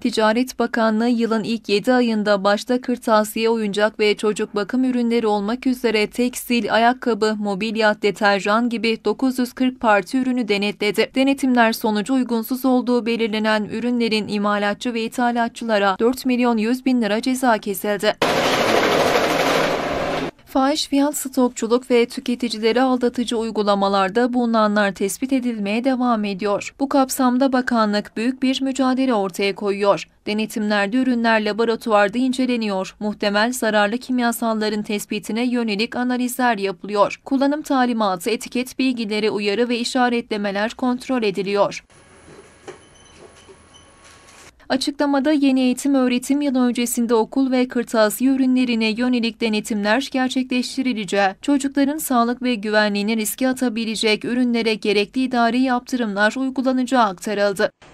Ticaret Bakanlığı yılın ilk 7 ayında başta kırtasiye, oyuncak ve çocuk bakım ürünleri olmak üzere tekstil, ayakkabı, mobilya, deterjan gibi 940 parti ürünü denetledi. Denetimler sonucu uygunsuz olduğu belirlenen ürünlerin imalatçı ve ithalatçılara 4 milyon 100 bin lira ceza kesildi. Fahiş fiyat stokçuluk ve tüketicileri aldatıcı uygulamalarda bulunanlar tespit edilmeye devam ediyor. Bu kapsamda bakanlık büyük bir mücadele ortaya koyuyor. Denetimlerde ürünler laboratuvarda inceleniyor. Muhtemel zararlı kimyasalların tespitine yönelik analizler yapılıyor. Kullanım talimatı, etiket bilgileri, uyarı ve işaretlemeler kontrol ediliyor. Açıklamada yeni eğitim öğretim yılı öncesinde okul ve kırtasiye ürünlerine yönelik denetimler gerçekleştirileceği, çocukların sağlık ve güvenliğini riske atabilecek ürünlere gerekli idari yaptırımlar uygulanacağı aktarıldı.